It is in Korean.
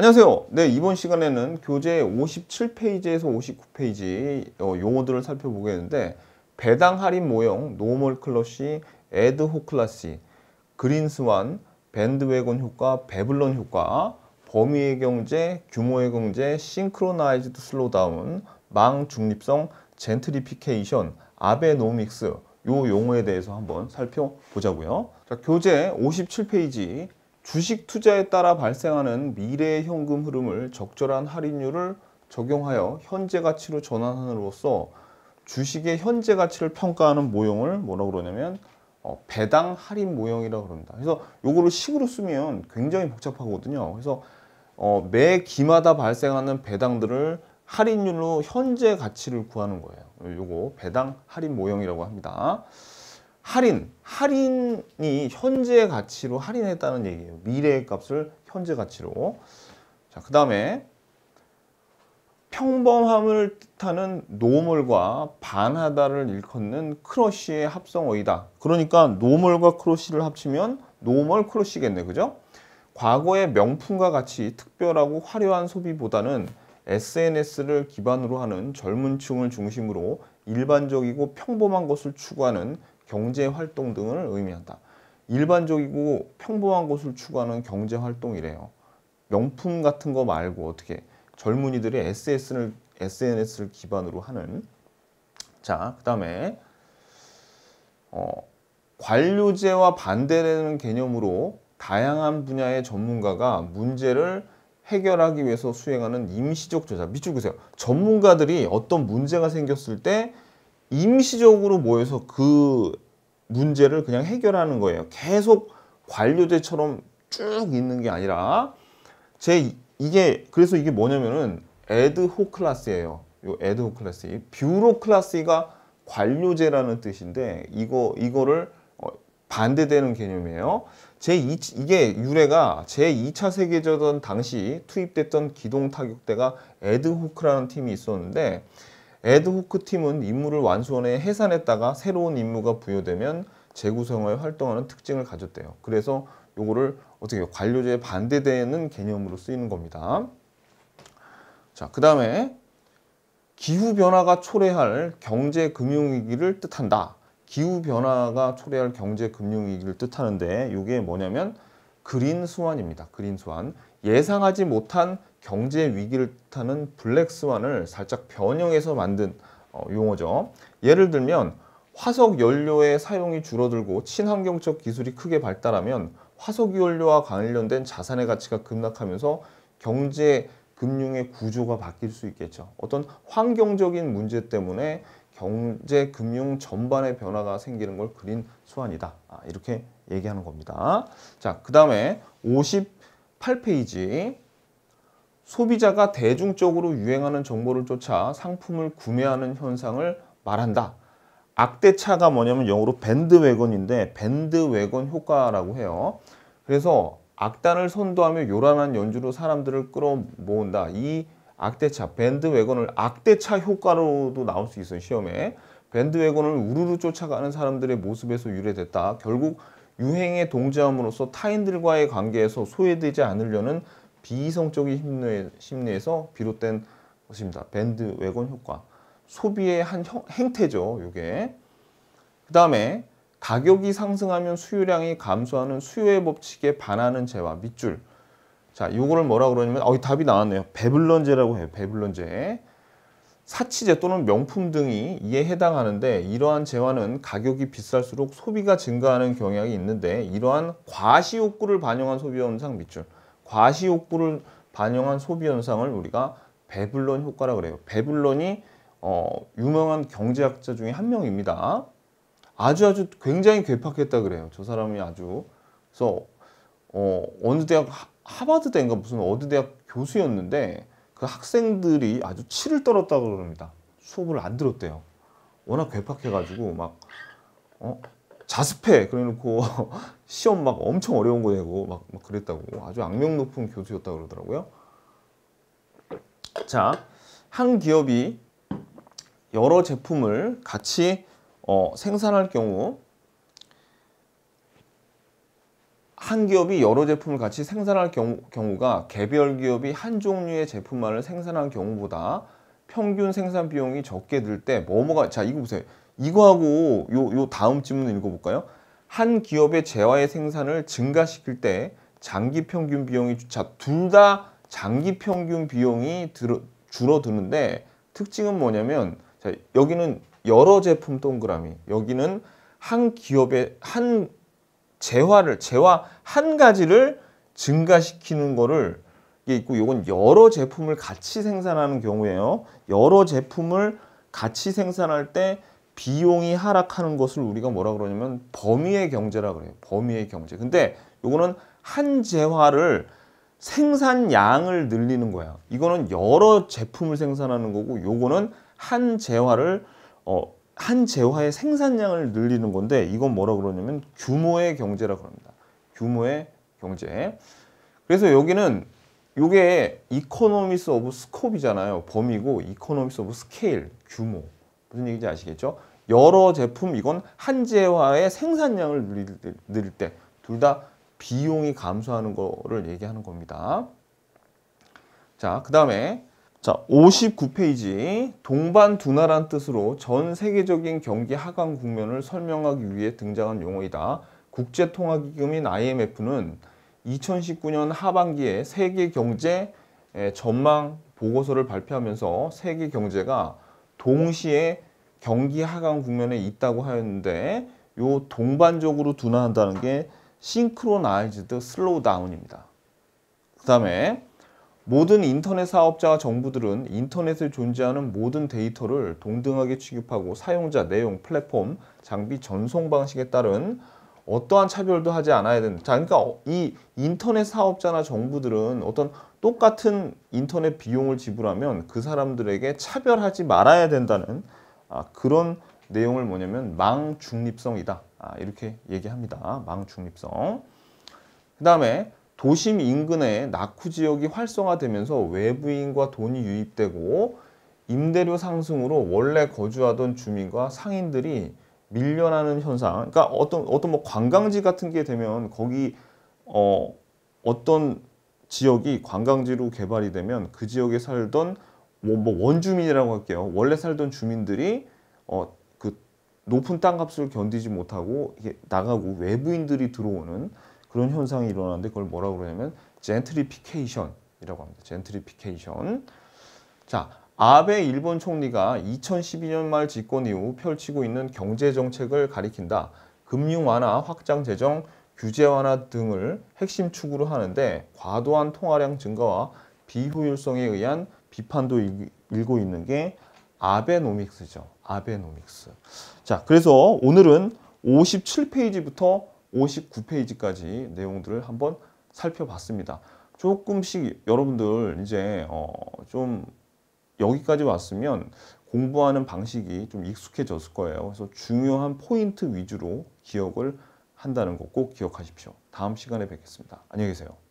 안녕하세요. 네, 이번 시간에는 교재 57페이지에서 59페이지 어, 용어들을 살펴보겠는데 배당 할인 모형, 노멀 클러시, 에드호 클라시, 그린스완, 밴드웨건 효과, 베블론 효과, 범위의 경제, 규모의 경제, 싱크로나이즈드 슬로다운, 망 중립성, 젠트리피케이션, 아베노믹스 요 용어에 대해서 한번 살펴보자고요. 자, 교재 57페이지 주식 투자에 따라 발생하는 미래의 현금 흐름을 적절한 할인율을 적용하여 현재 가치로 전환함으로써 주식의 현재 가치를 평가하는 모형을 뭐라고 그러냐면 어, 배당 할인 모형이라고 그럽니다. 그래서 요거를 식으로 쓰면 굉장히 복잡하거든요. 그래서 어, 매 기마다 발생하는 배당들을 할인율로 현재 가치를 구하는 거예요. 요거 배당 할인 모형이라고 합니다. 할인, 할인이 현재 의 가치로 할인했다는 얘기예요. 미래의 값을 현재 가치로. 자, 그 다음에 평범함을 뜻하는 노멀과 반하다를 일컫는 크러쉬의 합성어이다. 그러니까 노멀과 크러쉬를 합치면 노멀 크러쉬겠네, 그죠? 과거의 명품과 같이 특별하고 화려한 소비보다는 SNS를 기반으로 하는 젊은 층을 중심으로 일반적이고 평범한 것을 추구하는 경제 활동 등을 의미한다. 일반적이고 평범한 것을 추구하는 경제 활동이래요. 명품 같은 거 말고 어떻게 젊은이들이 s s 를 SNS를 기반으로 하는 자, 그다음에 어, 관료제와 반대되는 개념으로 다양한 분야의 전문가가 문제를 해결하기 위해서 수행하는 임시적 조사. 밑줄 그세요. 전문가들이 어떤 문제가 생겼을 때 임시적으로 모여서 그 문제를 그냥 해결하는 거예요. 계속 관료제처럼 쭉 있는 게 아니라 제 이게 그래서 이게 뭐냐면은 에드호 클라스예요. 요 에드호 클라스. 뷰로 클라스가 관료제라는 뜻인데 이거 이거를 어, 반대되는 개념이에요. 제 2, 이게 유래가 제 2차 세계전 당시 투입됐던 기동 타격대가 에드호크라는 팀이 있었는데 에드호크 팀은 임무를 완수원에 해산했다가 새로운 임무가 부여되면 재구성하여 활동하는 특징을 가졌대요. 그래서 요거를 어떻게 관료제에 반대되는 개념으로 쓰이는 겁니다. 자, 그 다음에 기후변화가 초래할 경제금융위기를 뜻한다. 기후변화가 초래할 경제금융위기를 뜻하는데 이게 뭐냐면 그린 수환입니다. 그린 수환. 예상하지 못한 경제 위기를 뜻하는 블랙스완을 살짝 변형해서 만든 어, 용어죠. 예를 들면 화석 연료의 사용이 줄어들고 친환경적 기술이 크게 발달하면 화석 연료와 관련된 자산의 가치가 급락하면서 경제 금융의 구조가 바뀔 수 있겠죠. 어떤 환경적인 문제 때문에 경제 금융 전반의 변화가 생기는 걸 그린 수완이다 아, 이렇게 얘기하는 겁니다. 자, 그 다음에 50 8페이지 소비자가 대중적으로 유행하는 정보를 쫓아 상품을 구매하는 현상을 말한다. 악대차가 뭐냐면 영어로 밴드웨건인데 밴드웨건 효과라고 해요. 그래서 악단을 선도하며 요란한 연주로 사람들을 끌어모은다. 이 악대차, 밴드웨건을 악대차 효과로도 나올 수 있어요. 시험에. 밴드웨건을 우르르 쫓아가는 사람들의 모습에서 유래됐다. 결국 유행에 동조함으로써 타인들과의 관계에서 소외되지 않으려는 비이성적인 심리에, 서 비롯된 것입니다. 밴드 외건 효과. 소비의 한 형, 행태죠. 이게. 그 다음에 가격이 상승하면 수요량이 감소하는 수요의 법칙에 반하는 재화 밑줄. 자, 요거를 뭐라 그러냐면 어, 답이 나왔네요. 배블런제라고 해요. 배블런제. 사치제 또는 명품 등이 이에 해당하는데 이러한 재화는 가격이 비쌀수록 소비가 증가하는 경향이 있는데 이러한 과시욕구를 반영한 소비현상 밑줄 과시욕구를 반영한 소비현상을 우리가 베블론 효과라 그래요 베블론이 어, 유명한 경제학자 중에 한 명입니다 아주 아주 굉장히 괴팍했다 그래요 저 사람이 아주 그래서 어, 어느 대학 하, 하버드 대인가 무슨 어느 대학 교수였는데 그 학생들이 아주 치를 떨었다고 그럽니다. 수업을 안 들었대요. 워낙 괴팍해가지고 막 어? 자습해 그래놓고 시험 막 엄청 어려운 거 내고 막, 막 그랬다고 아주 악명 높은 교수였다 그러더라고요. 자, 한 기업이 여러 제품을 같이 어, 생산할 경우 한 기업이 여러 제품을 같이 생산할 경우, 경우가 개별 기업이 한 종류의 제품만을 생산한 경우보다 평균 생산 비용이 적게 들 때 뭐뭐가 자 이거 보세요. 이거하고 요 요 다음 질문 읽어볼까요? 한 기업의 재화의 생산을 증가시킬 때 장기 평균 비용이 자둘다 장기 평균 비용이 들어, 줄어드는데 특징은 뭐냐면 자 여기는 여러 제품 동그라미 여기는 한 기업의 한 재화를 재화 한 가지를 증가시키는 거를 이게 있고 요건 여러 제품을 같이 생산하는 경우에요. 여러 제품을 같이 생산할 때 비용이 하락하는 것을 우리가 뭐라 그러냐면 범위의 경제라 그래요. 범위의 경제. 근데 요거는 한 재화를 생산량을 늘리는 거야. 이거는 여러 제품을 생산하는 거고 요거는 한 재화를 어, 한 재화의 생산량을 늘리는 건데 이건 뭐라 그러냐면 규모의 경제라 그럽니다. 규모의 경제. 그래서 여기는 이게 이코노미스 오브 스콥이잖아요. 범위고 이코노미스 오브 스케일, 규모. 무슨 얘기인지 아시겠죠? 여러 제품 이건 한 재화의 생산량을 늘릴 때 둘 다 비용이 감소하는 거를 얘기하는 겁니다. 자, 그 다음에 자, 59페이지 동반 둔화란 뜻으로 전 세계적인 경기 하강 국면을 설명하기 위해 등장한 용어이다. 국제통화기금인 IMF는 2019년 하반기에 세계 경제 전망 보고서를 발표하면서 세계 경제가 동시에 경기 하강 국면에 있다고 하였는데 요 동반적으로 둔화한다는 게 싱크로나이즈드 슬로우다운입니다. 그 다음에 모든 인터넷 사업자와 정부들은 인터넷에 존재하는 모든 데이터를 동등하게 취급하고 사용자, 내용, 플랫폼, 장비 전송 방식에 따른 어떠한 차별도 하지 않아야 된다. 자, 그러니까 어, 이 인터넷 사업자나 정부들은 어떤 똑같은 인터넷 비용을 지불하면 그 사람들에게 차별하지 말아야 된다는 아, 그런 내용을 뭐냐면 망중립성이다. 아, 이렇게 얘기합니다. 망중립성. 그 다음에 도심 인근의 낙후 지역이 활성화되면서 외부인과 돈이 유입되고 임대료 상승으로 원래 거주하던 주민과 상인들이 밀려나는 현상. 그러니까 어떤 어떤 뭐 관광지 같은 게 되면 거기 어 어떤 지역이 관광지로 개발이 되면 그 지역에 살던 뭐, 뭐 원주민이라고 할게요. 원래 살던 주민들이 어그 높은 땅값을 견디지 못하고 이게 나가고 외부인들이 들어오는 그런 현상이 일어나는데 그걸 뭐라고 그러냐면 젠트리피케이션이라고 합니다. 젠트리피케이션. 자, 아베 일본 총리가 2012년 말 집권 이후 펼치고 있는 경제 정책을 가리킨다. 금융 완화, 확장 재정, 규제 완화 등을 핵심 축으로 하는데 과도한 통화량 증가와 비효율성에 의한 비판도 일고 있는 게 아베노믹스죠. 아베노믹스. 자, 그래서 오늘은 57페이지부터 59페이지까지 내용들을 한번 살펴봤습니다. 조금씩 여러분들 이제 어좀 여기까지 왔으면 공부하는 방식이 좀 익숙해졌을 거예요. 그래서 중요한 포인트 위주로 기억을 한다는 거 꼭 기억하십시오. 다음 시간에 뵙겠습니다. 안녕히 계세요.